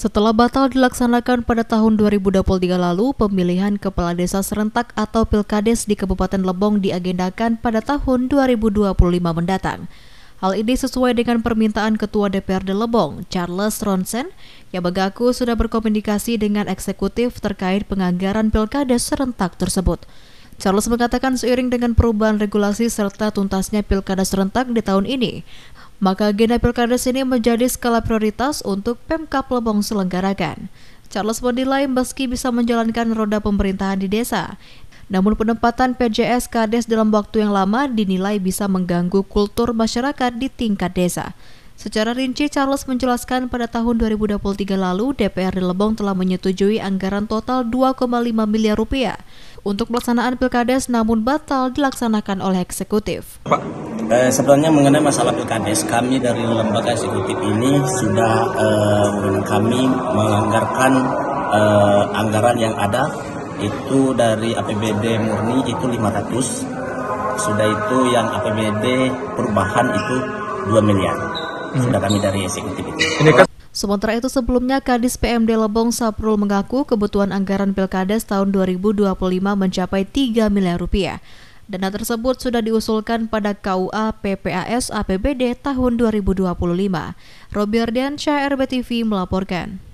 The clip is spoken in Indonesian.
Setelah batal dilaksanakan pada tahun 2023 lalu, pemilihan kepala desa serentak atau Pilkades di Kabupaten Lebong diagendakan pada tahun 2025 mendatang. Hal ini sesuai dengan permintaan Ketua DPRD Lebong, Charles Ronsen, yang mengaku sudah berkomunikasi dengan eksekutif terkait penganggaran Pilkades serentak tersebut. Charles mengatakan seiring dengan perubahan regulasi serta tuntasnya pilkada serentak di tahun ini, maka agenda pilkada ini menjadi skala prioritas untuk Pemkap Lebong selenggarakan. Charles menilai meski bisa menjalankan roda pemerintahan di desa, namun penempatan PJS Kades dalam waktu yang lama dinilai bisa mengganggu kultur masyarakat di tingkat desa. Secara rinci, Charles menjelaskan pada tahun 2023 lalu, DPR di Lebong telah menyetujui anggaran total 2,5 miliar rupiah untuk pelaksanaan pilkades namun batal dilaksanakan oleh eksekutif. Pak, Eh, sebenarnya mengenai masalah pilkades, kami dari lembaga eksekutif ini sudah eh, kami menganggarkan eh, anggaran yang ada itu dari APBD murni itu 500, sudah itu yang APBD perubahan itu 2 miliar. Hmm. Sudah kami dari eksekutif itu. Ini kan- Sementara itu sebelumnya Kadis PMD Lebong Saprul mengaku kebutuhan anggaran Pilkades tahun 2025 mencapai 3 miliar rupiah. Dana tersebut sudah diusulkan pada KUA PPAS APBD tahun 2025. Robert Diansyah RBTV melaporkan.